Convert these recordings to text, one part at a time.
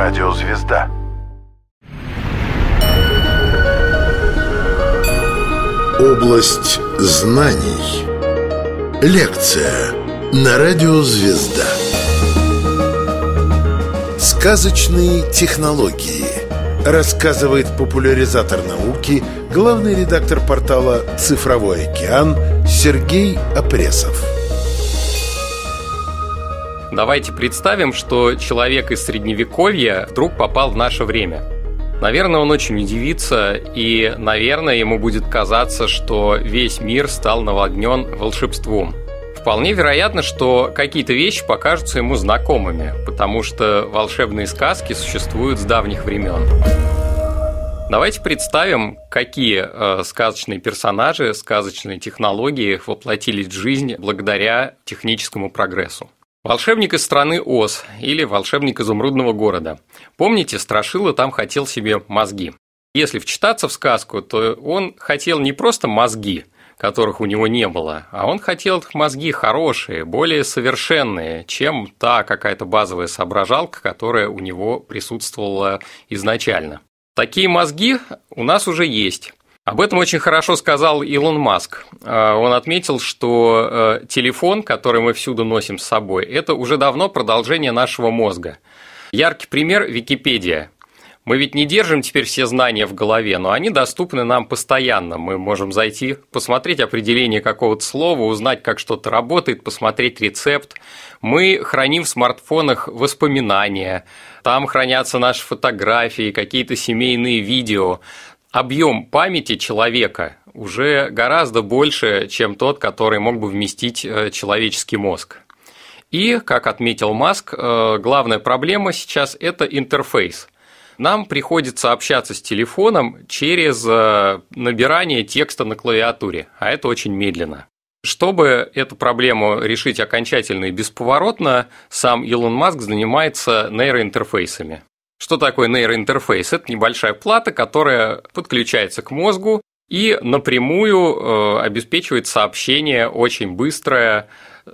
Радиозвезда. Область знаний. Лекция на Радиозвезда. Сказочные технологии. Рассказывает популяризатор науки, главный редактор портала «Цифровой океан» Сергей Опресов. Давайте представим, что человек из средневековья вдруг попал в наше время. Наверное, он очень удивится, и, наверное, ему будет казаться, что весь мир стал наводнен волшебством. Вполне вероятно, что какие-то вещи покажутся ему знакомыми, потому что волшебные сказки существуют с давних времен. Давайте представим, какие э, сказочные персонажи, сказочные технологии воплотились в жизнь благодаря техническому прогрессу. Волшебник из страны Оз или волшебник изумрудного города. Помните, Страшила там хотел себе мозги. Если вчитаться в сказку, то он хотел не просто мозги, которых у него не было, а он хотел мозги хорошие, более совершенные, чем та какая-то базовая соображалка, которая у него присутствовала изначально. Такие мозги у нас уже есть. Об этом очень хорошо сказал Илон Маск. А, он отметил, что э, телефон, который мы всюду носим с собой, это уже давно продолжение нашего мозга. Яркий пример – Википедия. Мы ведь не держим теперь все знания в голове, но они доступны нам постоянно. Мы можем зайти, посмотреть определение какого-то слова, узнать, как что-то работает, посмотреть рецепт. Мы храним в смартфонах воспоминания, там хранятся наши фотографии, какие-то семейные видео объем памяти человека уже гораздо больше, чем тот, который мог бы вместить э, человеческий мозг. И, как отметил Маск, э, главная проблема сейчас – это интерфейс. Нам приходится общаться с телефоном через э, набирание текста на клавиатуре, а это очень медленно. Чтобы эту проблему решить окончательно и бесповоротно, сам Илон Маск занимается нейроинтерфейсами. Что такое нейроинтерфейс? Это небольшая плата, которая подключается к мозгу и напрямую э, обеспечивает сообщение очень быстрое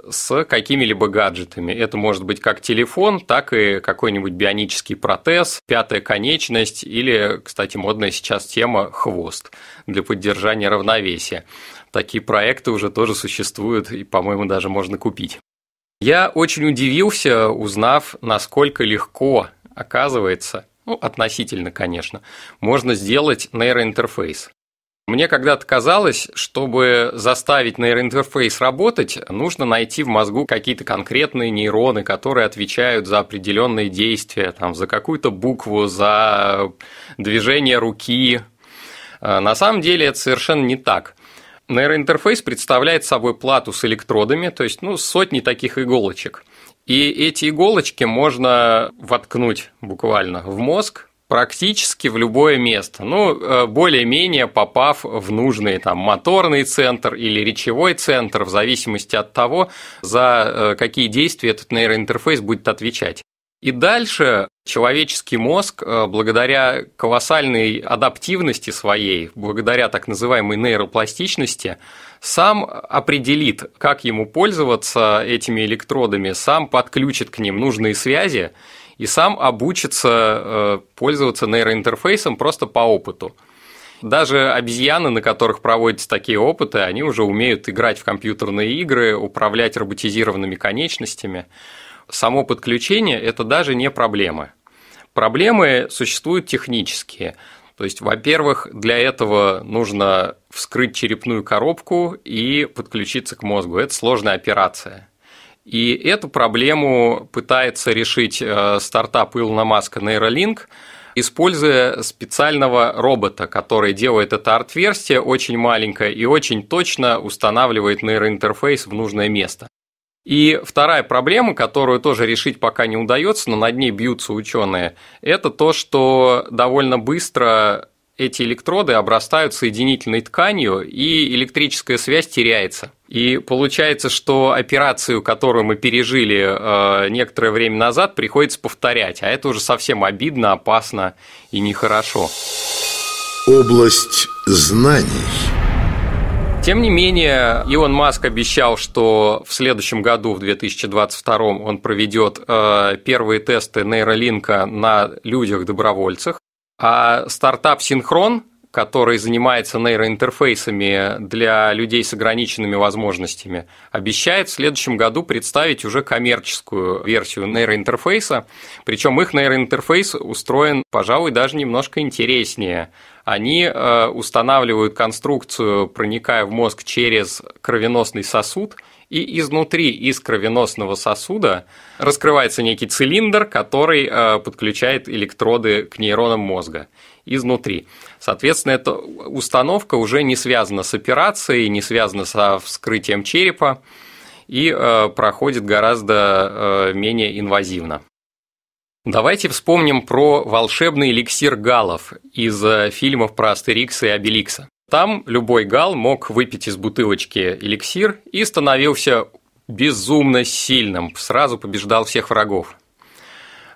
с какими-либо гаджетами. Это может быть как телефон, так и какой-нибудь бионический протез, пятая конечность или, кстати, модная сейчас тема хвост для поддержания равновесия. Такие проекты уже тоже существуют и, по-моему, даже можно купить. Я очень удивился, узнав, насколько легко оказывается, ну, относительно, конечно, можно сделать нейроинтерфейс. Мне когда-то казалось, чтобы заставить нейроинтерфейс работать, нужно найти в мозгу какие-то конкретные нейроны, которые отвечают за определенные действия, там, за какую-то букву, за движение руки. А, на самом деле это совершенно не так. Нейроинтерфейс представляет собой плату с электродами, то есть ну, сотни таких иголочек – и эти иголочки можно воткнуть буквально в мозг, практически в любое место. Ну, э, более-менее попав в нужный там моторный центр или речевой центр, в зависимости от того, за э, какие действия этот нейроинтерфейс будет отвечать. И дальше Человеческий мозг, э, благодаря колоссальной адаптивности своей, благодаря так называемой нейропластичности, сам определит, как ему пользоваться этими электродами, сам подключит к ним нужные связи и сам обучится э, пользоваться нейроинтерфейсом просто по опыту. Даже обезьяны, на которых проводятся такие опыты, они уже умеют играть в компьютерные игры, управлять роботизированными конечностями само подключение – это даже не проблема. Проблемы существуют технические. То есть, во-первых, для этого нужно вскрыть черепную коробку и подключиться к мозгу. Это сложная операция. И эту проблему пытается решить э, стартап Илона Маска Neuralink, используя специального робота, который делает это отверстие очень маленькое и очень точно устанавливает нейроинтерфейс в нужное место. И вторая проблема, которую тоже решить пока не удается, но над ней бьются ученые, это то, что довольно быстро эти электроды обрастают соединительной тканью, и электрическая связь теряется. И получается, что операцию, которую мы пережили э, некоторое время назад, приходится повторять, а это уже совсем обидно, опасно и нехорошо. Область знаний. Тем не менее, Илон Маск обещал, что в следующем году, в 2022, он проведет э, первые тесты нейролинка на людях-добровольцах. А стартап «Синхрон», который занимается нейроинтерфейсами для людей с ограниченными возможностями, обещает в следующем году представить уже коммерческую версию нейроинтерфейса. Причем их нейроинтерфейс устроен, пожалуй, даже немножко интереснее они э, устанавливают конструкцию, проникая в мозг через кровеносный сосуд, и изнутри из кровеносного сосуда раскрывается некий цилиндр, который э, подключает электроды к нейронам мозга изнутри. Соответственно, эта установка уже не связана с операцией, не связана со вскрытием черепа и э, проходит гораздо менее инвазивно. Давайте вспомним про волшебный эликсир галов из э, фильмов про Астерикса и Обеликса. Там любой гал мог выпить из бутылочки эликсир и становился безумно сильным, сразу побеждал всех врагов.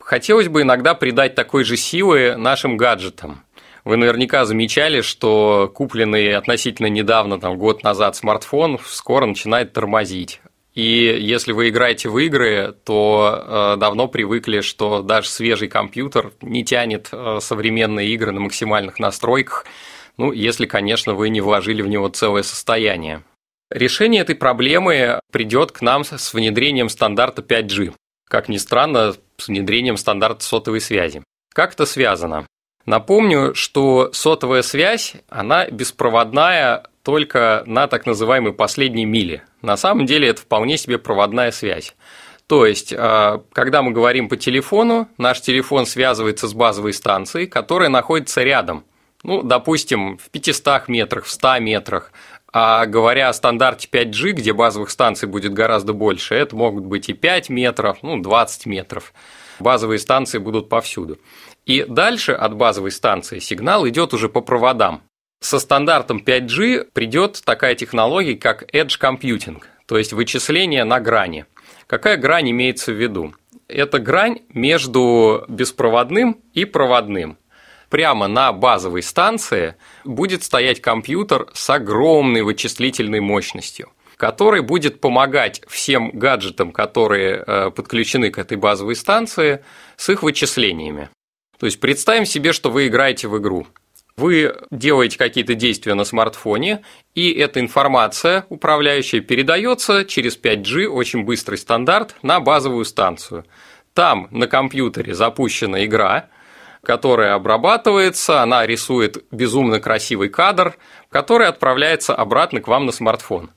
Хотелось бы иногда придать такой же силы нашим гаджетам. Вы наверняка замечали, что купленный относительно недавно, там, год назад смартфон скоро начинает тормозить. И если вы играете в игры, то э, давно привыкли, что даже свежий компьютер не тянет э, современные игры на максимальных настройках, ну, если, конечно, вы не вложили в него целое состояние. Решение этой проблемы придет к нам с внедрением стандарта 5G. Как ни странно, с внедрением стандарта сотовой связи. Как это связано? Напомню, что сотовая связь, она беспроводная только на так называемой последней миле. На самом деле это вполне себе проводная связь. То есть, а, когда мы говорим по телефону, наш телефон связывается с базовой станцией, которая находится рядом. Ну, допустим, в 500 метрах, в 100 метрах. А говоря о стандарте 5G, где базовых станций будет гораздо больше, это могут быть и 5 метров, ну, 20 метров. Базовые станции будут повсюду. И дальше от базовой станции сигнал идет уже по проводам. Со стандартом 5G придет такая технология, как Edge Computing, то есть вычисление на грани. Какая грань имеется в виду? Это грань между беспроводным и проводным прямо на базовой станции будет стоять компьютер с огромной вычислительной мощностью который будет помогать всем гаджетам, которые э, подключены к этой базовой станции, с их вычислениями. То есть представим себе, что вы играете в игру. Вы делаете какие-то действия на смартфоне, и эта информация управляющая передается через 5G, очень быстрый стандарт, на базовую станцию. Там на компьютере запущена игра, которая обрабатывается, она рисует безумно красивый кадр, который отправляется обратно к вам на смартфон.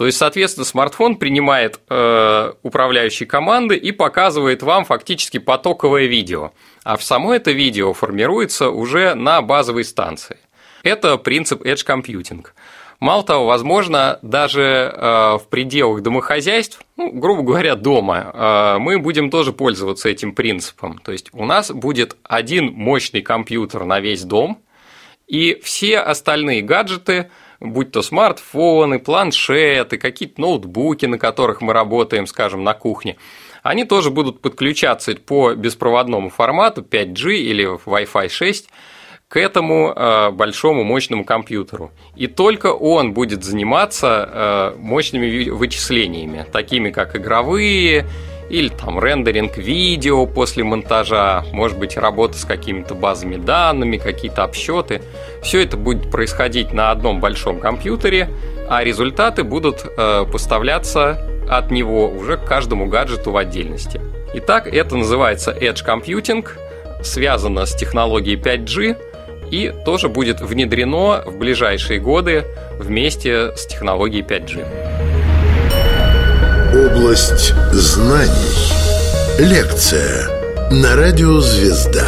То есть, соответственно, смартфон принимает э, управляющие команды и показывает вам фактически потоковое видео. А в само это видео формируется уже на базовой станции. Это принцип Edge Computing. Мало того, возможно, даже э, в пределах домохозяйств, ну, грубо говоря, дома, э, мы будем тоже пользоваться этим принципом. То есть у нас будет один мощный компьютер на весь дом, и все остальные гаджеты – будь то смартфоны, планшеты, какие-то ноутбуки, на которых мы работаем, скажем, на кухне, они тоже будут подключаться по беспроводному формату 5G или Wi-Fi 6 к этому э, большому мощному компьютеру. И только он будет заниматься э, мощными вычислениями, такими как игровые, или там рендеринг видео после монтажа, может быть работа с какими-то базами данными, какие-то обсчеты. Все это будет происходить на одном большом компьютере, а результаты будут э, поставляться от него уже к каждому гаджету в отдельности. Итак, это называется Edge Computing, связано с технологией 5G и тоже будет внедрено в ближайшие годы вместе с технологией 5G. Область знаний. Лекция на радио «Звезда».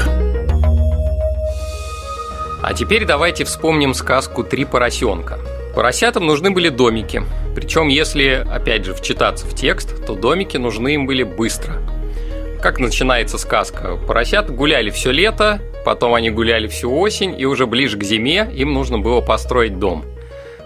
А теперь давайте вспомним сказку «Три поросенка». Поросятам нужны были домики. Причем, если, опять же, вчитаться в текст, то домики нужны им были быстро. Как начинается сказка? Поросят гуляли все лето, потом они гуляли всю осень, и уже ближе к зиме им нужно было построить дом –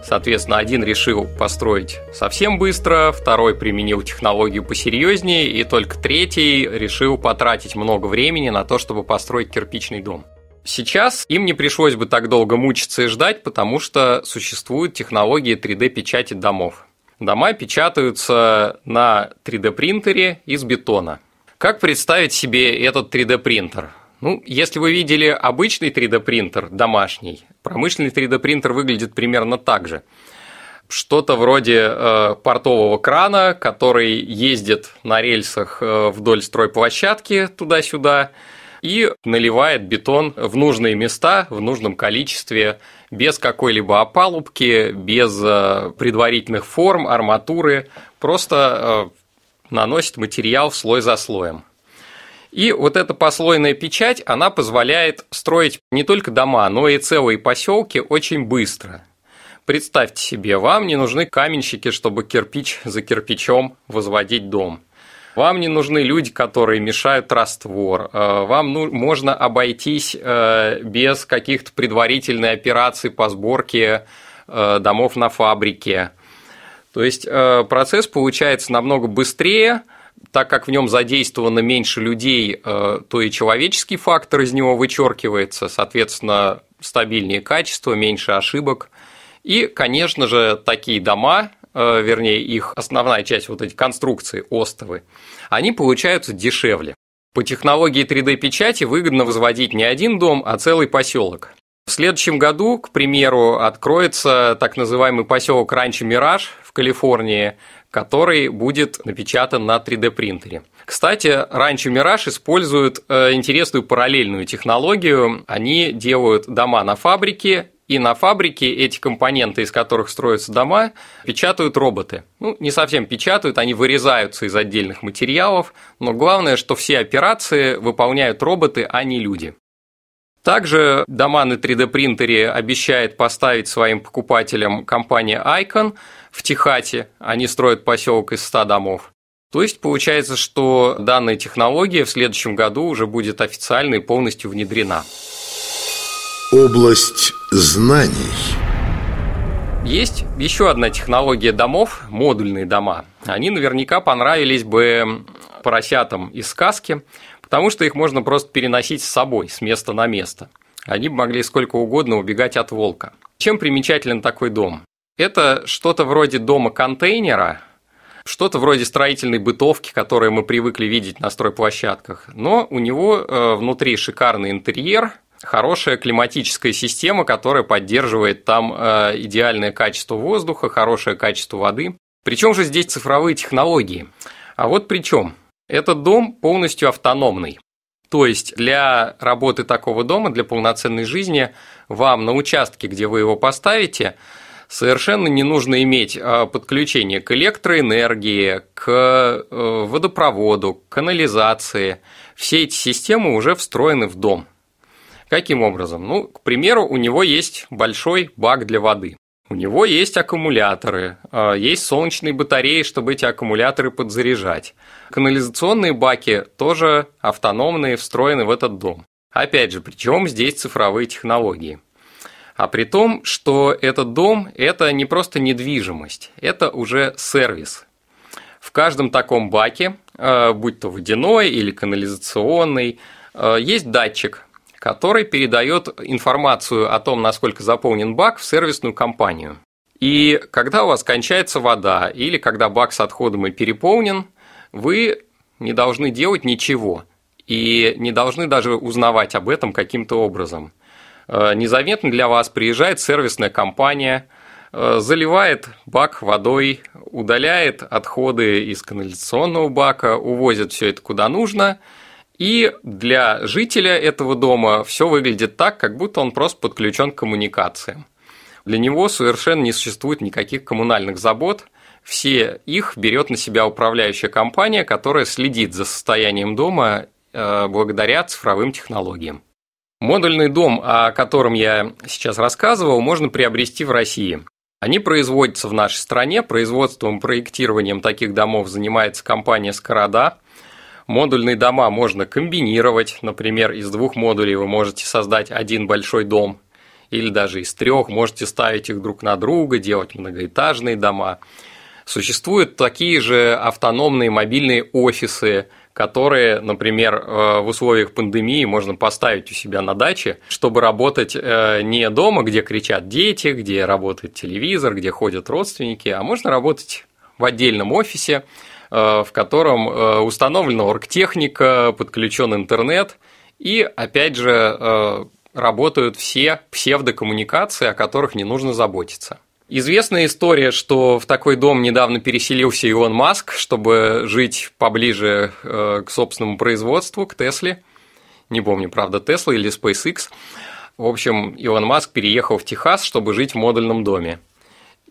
Соответственно, один решил построить совсем быстро, второй применил технологию посерьезнее, и только третий решил потратить много времени на то, чтобы построить кирпичный дом. Сейчас им не пришлось бы так долго мучиться и ждать, потому что существуют технологии 3D-печати домов. Дома печатаются на 3D-принтере из бетона. Как представить себе этот 3D-принтер? Ну, если вы видели обычный 3D-принтер, домашний, промышленный 3D-принтер выглядит примерно так же. Что-то вроде э, портового крана, который ездит на рельсах э, вдоль стройплощадки туда-сюда и наливает бетон в нужные места в нужном количестве, без какой-либо опалубки, без э, предварительных форм, арматуры, просто э, наносит материал слой за слоем. И вот эта послойная печать, она позволяет строить не только дома, но и целые поселки очень быстро. Представьте себе, вам не нужны каменщики, чтобы кирпич за кирпичом возводить дом. Вам не нужны люди, которые мешают раствор. Э, вам ну, можно обойтись э, без каких-то предварительных операций по сборке э, домов на фабрике. То есть процесс получается намного быстрее – так как в нем задействовано меньше людей, э, то и человеческий фактор из него вычеркивается, соответственно, стабильнее качество, меньше ошибок. И, конечно же, такие дома, э, вернее, их основная часть вот этих конструкции, остовы, они получаются дешевле. По технологии 3D-печати выгодно возводить не один дом, а целый поселок. В следующем году, к примеру, откроется так называемый поселок Ранчо Мираж в Калифорнии, который будет напечатан на 3D-принтере. Кстати, Ранчо Мираж используют э, интересную параллельную технологию. Они делают дома на фабрике, и на фабрике эти компоненты, из которых строятся дома, печатают роботы. Ну, не совсем печатают, они вырезаются из отдельных материалов, но главное, что все операции выполняют роботы, а не люди. Также дома на 3D-принтере обещает поставить своим покупателям компания Icon в Техате. Они строят поселок из 100 домов. То есть получается, что данная технология в следующем году уже будет официально и полностью внедрена. Область знаний. Есть еще одна технология домов, модульные дома. Они наверняка понравились бы поросятам из сказки потому что их можно просто переносить с собой с места на место. Они могли сколько угодно убегать от волка. Чем примечателен такой дом? Это что-то вроде дома-контейнера, что-то вроде строительной бытовки, которую мы привыкли видеть на стройплощадках, но у него э, внутри шикарный интерьер – хорошая климатическая система, которая поддерживает там э, идеальное качество воздуха, хорошее качество воды. Причем же здесь цифровые технологии? А вот причем. Этот дом полностью автономный. То есть для работы такого дома, для полноценной жизни, вам на участке, где вы его поставите, совершенно не нужно иметь а, подключение к электроэнергии, к э, водопроводу, к канализации. Все эти системы уже встроены в дом. Каким образом? Ну, к примеру, у него есть большой бак для воды. У него есть аккумуляторы, а, есть солнечные батареи, чтобы эти аккумуляторы подзаряжать. Канализационные баки тоже автономные, встроены в этот дом. Опять же, причем здесь цифровые технологии. А при том, что этот дом – это не просто недвижимость, это уже сервис. В каждом таком баке, а, будь то водяной или канализационный, а, есть датчик, который передает информацию о том, насколько заполнен бак, в сервисную компанию. И когда у вас кончается вода или когда бак с отходами переполнен, вы не должны делать ничего и не должны даже узнавать об этом каким-то образом. Э, незаметно для вас приезжает сервисная компания, э, заливает бак водой, удаляет отходы из канализационного бака, увозит все это куда нужно – и для жителя этого дома все выглядит так, как будто он просто подключен к коммуникациям. Для него совершенно не существует никаких коммунальных забот. Все их берет на себя управляющая компания, которая следит за состоянием дома э, благодаря цифровым технологиям. Модульный дом, о котором я сейчас рассказывал, можно приобрести в России. Они производятся в нашей стране, производством, и проектированием таких домов занимается компания «Скорода», Модульные дома можно комбинировать, например, из двух модулей вы можете создать один большой дом, или даже из трех можете ставить их друг на друга, делать многоэтажные дома. Существуют такие же автономные мобильные офисы, которые, например, э, в условиях пандемии можно поставить у себя на даче, чтобы работать э, не дома, где кричат дети, где работает телевизор, где ходят родственники, а можно работать в отдельном офисе, Э, в котором э, установлена оргтехника, подключен интернет, и, опять же, э, работают все псевдокоммуникации, о которых не нужно заботиться. Известная история, что в такой дом недавно переселился Илон Маск, чтобы жить поближе к собственному производству, к Тесле. Не помню, правда, Тесла или SpaceX. В общем, Илон Маск переехал в Техас, чтобы жить в модульном доме.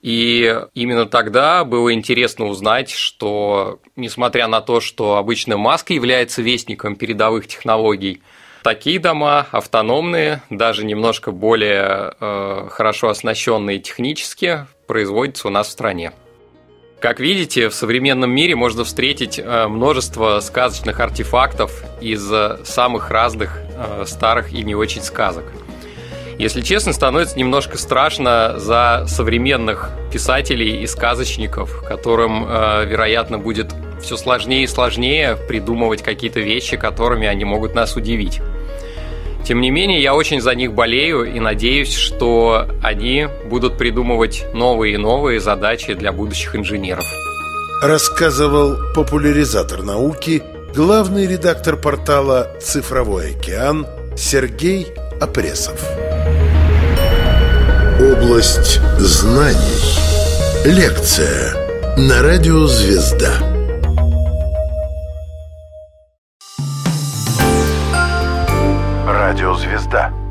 И именно тогда было интересно узнать, что, несмотря на то, что обычно Маск является вестником передовых технологий, такие дома автономные, даже немножко более э, хорошо оснащенные технически, производятся у нас в стране. Как видите, в современном мире можно встретить э, множество сказочных артефактов из э, самых разных э, старых и не очень сказок. Если честно, становится немножко страшно за современных писателей и сказочников, которым, э, вероятно, будет все сложнее и сложнее придумывать какие-то вещи, которыми они могут нас удивить. Тем не менее, я очень за них болею и надеюсь, что они будут придумывать новые и новые задачи для будущих инженеров. Рассказывал популяризатор науки, главный редактор портала «Цифровой океан» Сергей Апресов. Область знаний. Лекция на радио «Звезда». Радио «Звезда».